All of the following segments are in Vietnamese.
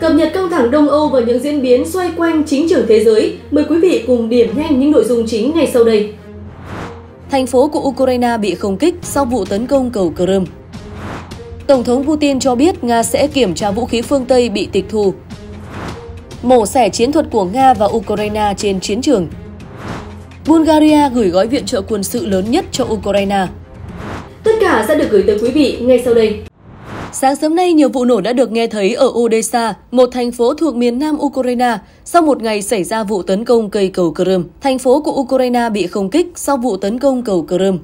Cập nhật căng thẳng Đông Âu và những diễn biến xoay quanh chính trường thế giới, mời quý vị cùng điểm nhanh những nội dung chính ngay sau đây. Thành phố của Ukraine bị không kích sau vụ tấn công cầu Crimea. Tổng thống Putin cho biết Nga sẽ kiểm tra vũ khí phương Tây bị tịch thu. Mổ xẻ chiến thuật của Nga và Ukraine trên chiến trường. Bulgaria gửi gói viện trợ quân sự lớn nhất cho Ukraine. Tất cả sẽ được gửi tới quý vị ngay sau đây. Sáng sớm nay, nhiều vụ nổ đã được nghe thấy ở Odessa, một thành phố thuộc miền nam Ukraine, sau một ngày xảy ra vụ tấn công cây cầu Crimea. Thành phố của Ukraine bị không kích sau vụ tấn công cầu Crimea.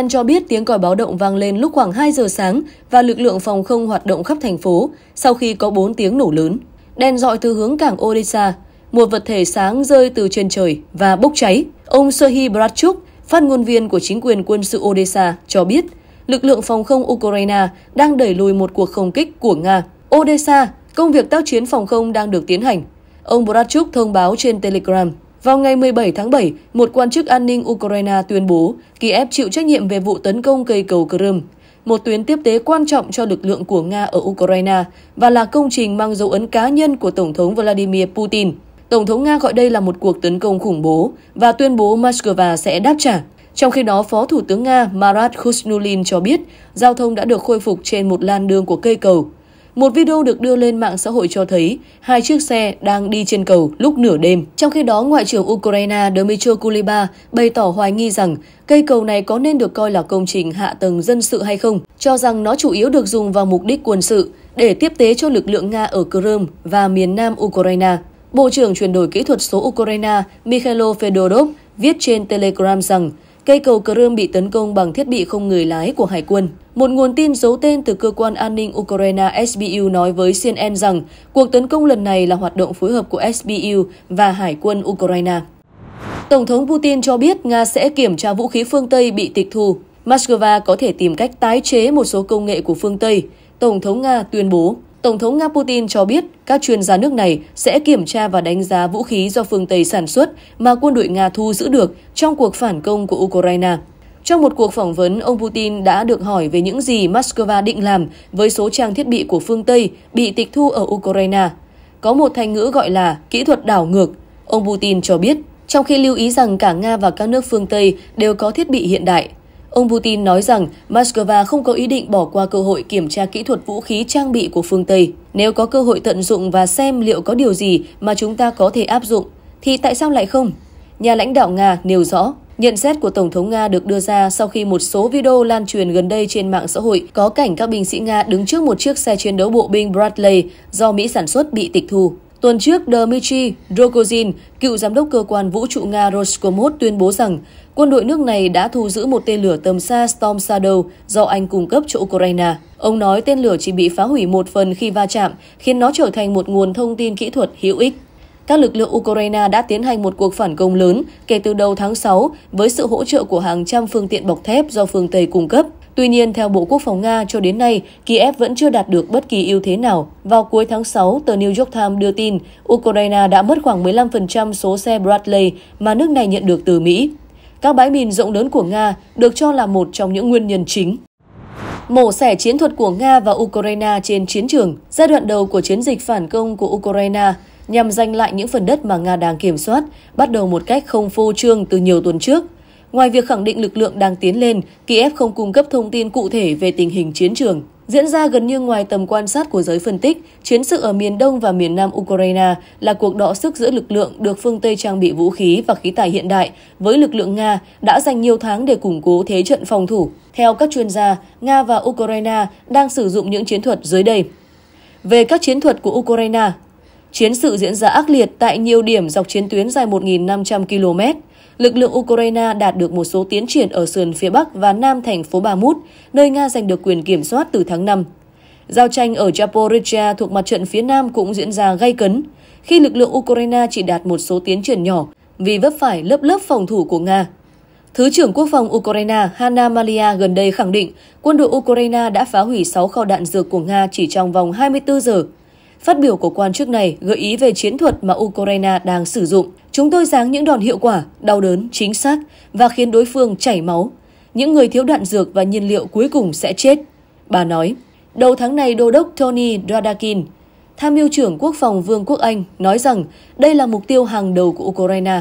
CNN cho biết tiếng còi báo động vang lên lúc khoảng 2 giờ sáng và lực lượng phòng không hoạt động khắp thành phố sau khi có 4 tiếng nổ lớn. Đèn dọi từ hướng cảng Odessa, một vật thể sáng rơi từ trên trời và bốc cháy. Ông Serhiy Bratchuk, phát ngôn viên của chính quyền quân sự Odessa, cho biết lực lượng phòng không Ukraine đang đẩy lùi một cuộc không kích của Nga. Odessa, công việc tác chiến phòng không đang được tiến hành. Ông Borachuk thông báo trên Telegram. Vào ngày 17 tháng 7, một quan chức an ninh Ukraine tuyên bố Kiev chịu trách nhiệm về vụ tấn công cây cầu Crimea, một tuyến tiếp tế quan trọng cho lực lượng của Nga ở Ukraine và là công trình mang dấu ấn cá nhân của Tổng thống Vladimir Putin. Tổng thống Nga gọi đây là một cuộc tấn công khủng bố và tuyên bố Moscow sẽ đáp trả. Trong khi đó, Phó Thủ tướng Nga Marat Khusnulin cho biết giao thông đã được khôi phục trên một lan đường của cây cầu. Một video được đưa lên mạng xã hội cho thấy hai chiếc xe đang đi trên cầu lúc nửa đêm. Trong khi đó, Ngoại trưởng Ukraine Dmytro Kuleba bày tỏ hoài nghi rằng cây cầu này có nên được coi là công trình hạ tầng dân sự hay không, cho rằng nó chủ yếu được dùng vào mục đích quân sự để tiếp tế cho lực lượng Nga ở Crimea và miền nam Ukraine. Bộ trưởng chuyển đổi kỹ thuật số Ukraine Mikhailo Fedorov viết trên Telegram rằng Cây cầu Crimea bị tấn công bằng thiết bị không người lái của Hải quân. Một nguồn tin giấu tên từ cơ quan an ninh Ukraine SBU nói với CNN rằng cuộc tấn công lần này là hoạt động phối hợp của SBU và Hải quân Ukraine. Tổng thống Putin cho biết Nga sẽ kiểm tra vũ khí phương Tây bị tịch thu. Moscow có thể tìm cách tái chế một số công nghệ của phương Tây, Tổng thống Nga tuyên bố. Tổng thống Nga Putin cho biết các chuyên gia nước này sẽ kiểm tra và đánh giá vũ khí do phương Tây sản xuất mà quân đội Nga thu giữ được trong cuộc phản công của Ukraine. Trong một cuộc phỏng vấn, ông Putin đã được hỏi về những gì Moscow định làm với số trang thiết bị của phương Tây bị tịch thu ở Ukraine. Có một thành ngữ gọi là kỹ thuật đảo ngược. Ông Putin cho biết, trong khi lưu ý rằng cả Nga và các nước phương Tây đều có thiết bị hiện đại, Ông Putin nói rằng Moscow không có ý định bỏ qua cơ hội kiểm tra kỹ thuật vũ khí trang bị của phương Tây. Nếu có cơ hội tận dụng và xem liệu có điều gì mà chúng ta có thể áp dụng, thì tại sao lại không? Nhà lãnh đạo Nga nêu rõ, nhận xét của Tổng thống Nga được đưa ra sau khi một số video lan truyền gần đây trên mạng xã hội có cảnh các binh sĩ Nga đứng trước một chiếc xe chiến đấu bộ binh Bradley do Mỹ sản xuất bị tịch thu. Tuần trước, Dmitry Rogozin, cựu giám đốc cơ quan vũ trụ Nga Roscosmos tuyên bố rằng quân đội nước này đã thu giữ một tên lửa tầm xa Storm Shadow do Anh cung cấp cho Ukraine. Ông nói tên lửa chỉ bị phá hủy một phần khi va chạm, khiến nó trở thành một nguồn thông tin kỹ thuật hữu ích. Các lực lượng Ukraine đã tiến hành một cuộc phản công lớn kể từ đầu tháng 6 với sự hỗ trợ của hàng trăm phương tiện bọc thép do phương Tây cung cấp. Tuy nhiên, theo Bộ Quốc phòng Nga, cho đến nay, Kiev vẫn chưa đạt được bất kỳ ưu thế nào. Vào cuối tháng 6, tờ New York Times đưa tin Ukraine đã mất khoảng 15% số xe Bradley mà nước này nhận được từ Mỹ. Các bãi mìn rộng lớn của Nga được cho là một trong những nguyên nhân chính. Mổ xẻ chiến thuật của Nga và Ukraine trên chiến trường, giai đoạn đầu của chiến dịch phản công của Ukraine nhằm giành lại những phần đất mà Nga đang kiểm soát, bắt đầu một cách không phô trương từ nhiều tuần trước Ngoài việc khẳng định lực lượng đang tiến lên, Kiev không cung cấp thông tin cụ thể về tình hình chiến trường. Diễn ra gần như ngoài tầm quan sát của giới phân tích, chiến sự ở miền Đông và miền Nam Ukraine là cuộc đọ sức giữa lực lượng được phương Tây trang bị vũ khí và khí tài hiện đại với lực lượng Nga đã dành nhiều tháng để củng cố thế trận phòng thủ. Theo các chuyên gia, Nga và Ukraine đang sử dụng những chiến thuật dưới đây. Về các chiến thuật của Ukraine, Chiến sự diễn ra ác liệt tại nhiều điểm dọc chiến tuyến dài 1.500 km. Lực lượng Ukraine đạt được một số tiến triển ở sườn phía Bắc và Nam thành phố Bamut, nơi Nga giành được quyền kiểm soát từ tháng 5. Giao tranh ở Zaporizhia thuộc mặt trận phía Nam cũng diễn ra gay cấn, khi lực lượng Ukraine chỉ đạt một số tiến triển nhỏ vì vấp phải lớp lớp phòng thủ của Nga. Thứ trưởng Quốc phòng Ukraine Hanna Malia gần đây khẳng định quân đội Ukraine đã phá hủy 6 kho đạn dược của Nga chỉ trong vòng 24 giờ, Phát biểu của quan chức này gợi ý về chiến thuật mà Ukraine đang sử dụng. Chúng tôi giáng những đòn hiệu quả, đau đớn, chính xác và khiến đối phương chảy máu. Những người thiếu đạn dược và nhiên liệu cuối cùng sẽ chết. Bà nói, đầu tháng này đô đốc Tony Radakin, tham mưu trưởng quốc phòng Vương quốc Anh, nói rằng đây là mục tiêu hàng đầu của Ukraine.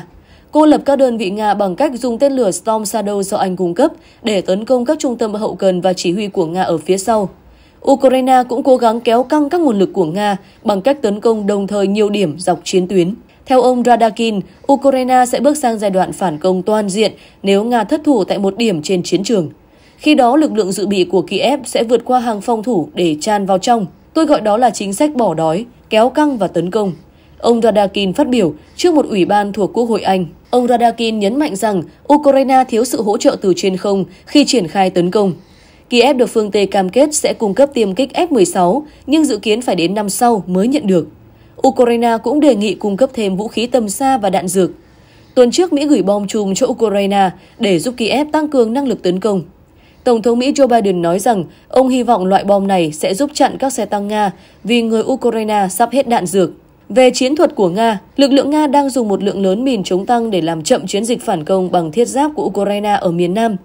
Cô lập các đơn vị Nga bằng cách dùng tên lửa Storm Shadow do Anh cung cấp để tấn công các trung tâm hậu cần và chỉ huy của Nga ở phía sau. Ukraine cũng cố gắng kéo căng các nguồn lực của Nga bằng cách tấn công đồng thời nhiều điểm dọc chiến tuyến. Theo ông Radakin, Ukraine sẽ bước sang giai đoạn phản công toàn diện nếu Nga thất thủ tại một điểm trên chiến trường. Khi đó, lực lượng dự bị của Kiev sẽ vượt qua hàng phòng thủ để tràn vào trong. Tôi gọi đó là chính sách bỏ đói, kéo căng và tấn công. Ông Radakin phát biểu trước một ủy ban thuộc Quốc hội Anh. Ông Radakin nhấn mạnh rằng Ukraine thiếu sự hỗ trợ từ trên không khi triển khai tấn công. Kiev được phương Tây cam kết sẽ cung cấp tiêm kích F-16, nhưng dự kiến phải đến năm sau mới nhận được. Ukraine cũng đề nghị cung cấp thêm vũ khí tầm xa và đạn dược. Tuần trước, Mỹ gửi bom chùm cho Ukraine để giúp Kiev tăng cường năng lực tấn công. Tổng thống Mỹ Joe Biden nói rằng ông hy vọng loại bom này sẽ giúp chặn các xe tăng Nga vì người Ukraine sắp hết đạn dược. Về chiến thuật của Nga, lực lượng Nga đang dùng một lượng lớn mìn chống tăng để làm chậm chiến dịch phản công bằng thiết giáp của Ukraine ở miền Nam.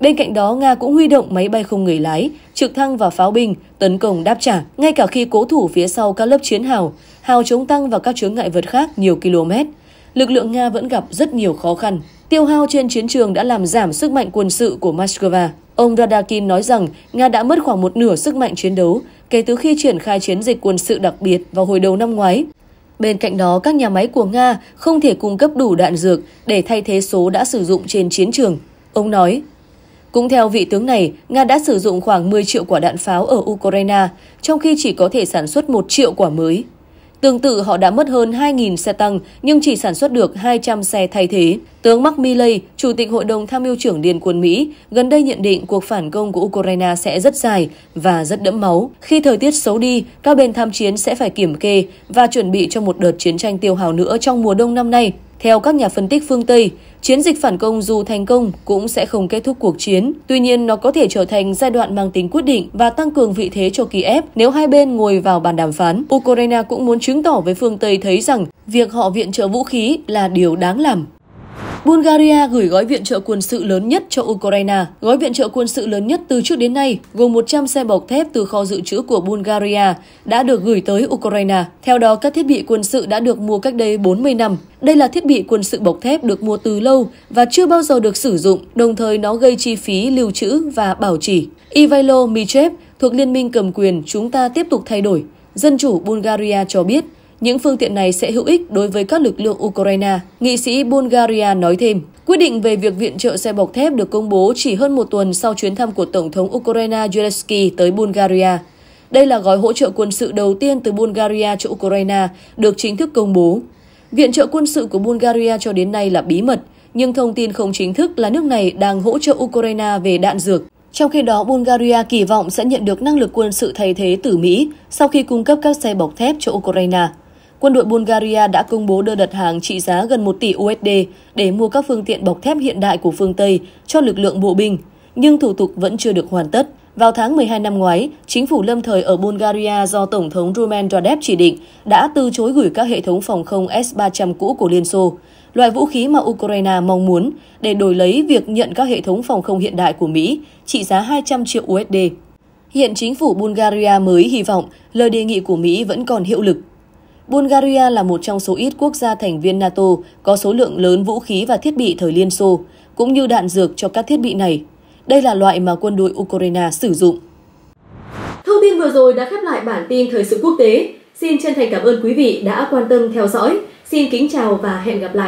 Bên cạnh đó, Nga cũng huy động máy bay không người lái, trực thăng và pháo binh tấn công đáp trả, ngay cả khi cố thủ phía sau các lớp chiến hào, hào chống tăng và các chướng ngại vật khác nhiều km. Lực lượng Nga vẫn gặp rất nhiều khó khăn. Tiêu hao trên chiến trường đã làm giảm sức mạnh quân sự của Moscow. Ông Radakin nói rằng Nga đã mất khoảng một nửa sức mạnh chiến đấu kể từ khi triển khai chiến dịch quân sự đặc biệt vào hồi đầu năm ngoái. Bên cạnh đó, các nhà máy của Nga không thể cung cấp đủ đạn dược để thay thế số đã sử dụng trên chiến trường. Ông nói, cũng theo vị tướng này, Nga đã sử dụng khoảng 10 triệu quả đạn pháo ở Ukraine, trong khi chỉ có thể sản xuất 1 triệu quả mới. Tương tự, họ đã mất hơn 2.000 xe tăng nhưng chỉ sản xuất được 200 xe thay thế. Tướng Mark Milley, Chủ tịch Hội đồng Tham mưu trưởng Điền quân Mỹ, gần đây nhận định cuộc phản công của Ukraine sẽ rất dài và rất đẫm máu. Khi thời tiết xấu đi, các bên tham chiến sẽ phải kiểm kê và chuẩn bị cho một đợt chiến tranh tiêu hào nữa trong mùa đông năm nay. Theo các nhà phân tích phương Tây, chiến dịch phản công dù thành công cũng sẽ không kết thúc cuộc chiến. Tuy nhiên, nó có thể trở thành giai đoạn mang tính quyết định và tăng cường vị thế cho Kiev nếu hai bên ngồi vào bàn đàm phán. Ukraine cũng muốn chứng tỏ với phương Tây thấy rằng việc họ viện trợ vũ khí là điều đáng làm. Bulgaria gửi gói viện trợ quân sự lớn nhất cho Ukraine. Gói viện trợ quân sự lớn nhất từ trước đến nay gồm 100 xe bọc thép từ kho dự trữ của Bulgaria đã được gửi tới Ukraine. Theo đó, các thiết bị quân sự đã được mua cách đây 40 năm. Đây là thiết bị quân sự bọc thép được mua từ lâu và chưa bao giờ được sử dụng, đồng thời nó gây chi phí lưu trữ và bảo trì. Ivailo Michev thuộc Liên minh cầm quyền Chúng ta tiếp tục thay đổi. Dân chủ Bulgaria cho biết những phương tiện này sẽ hữu ích đối với các lực lượng Ukraine, nghị sĩ Bulgaria nói thêm. Quyết định về việc viện trợ xe bọc thép được công bố chỉ hơn một tuần sau chuyến thăm của Tổng thống Ukraine Zelensky tới Bulgaria. Đây là gói hỗ trợ quân sự đầu tiên từ Bulgaria cho Ukraine được chính thức công bố. Viện trợ quân sự của Bulgaria cho đến nay là bí mật, nhưng thông tin không chính thức là nước này đang hỗ trợ Ukraine về đạn dược. Trong khi đó, Bulgaria kỳ vọng sẽ nhận được năng lực quân sự thay thế từ Mỹ sau khi cung cấp các xe bọc thép cho Ukraine quân đội Bulgaria đã công bố đơn đặt hàng trị giá gần 1 tỷ USD để mua các phương tiện bọc thép hiện đại của phương Tây cho lực lượng bộ binh, nhưng thủ tục vẫn chưa được hoàn tất. Vào tháng 12 năm ngoái, chính phủ lâm thời ở Bulgaria do Tổng thống Roman Radev chỉ định đã từ chối gửi các hệ thống phòng không S-300 cũ của Liên Xô, loại vũ khí mà Ukraine mong muốn để đổi lấy việc nhận các hệ thống phòng không hiện đại của Mỹ trị giá 200 triệu USD. Hiện chính phủ Bulgaria mới hy vọng lời đề nghị của Mỹ vẫn còn hiệu lực Bulgaria là một trong số ít quốc gia thành viên NATO có số lượng lớn vũ khí và thiết bị thời Liên Xô, cũng như đạn dược cho các thiết bị này. Đây là loại mà quân đội Ukraine sử dụng. Thông tin vừa rồi đã khép lại bản tin thời sự quốc tế. Xin chân thành cảm ơn quý vị đã quan tâm theo dõi. Xin kính chào và hẹn gặp lại.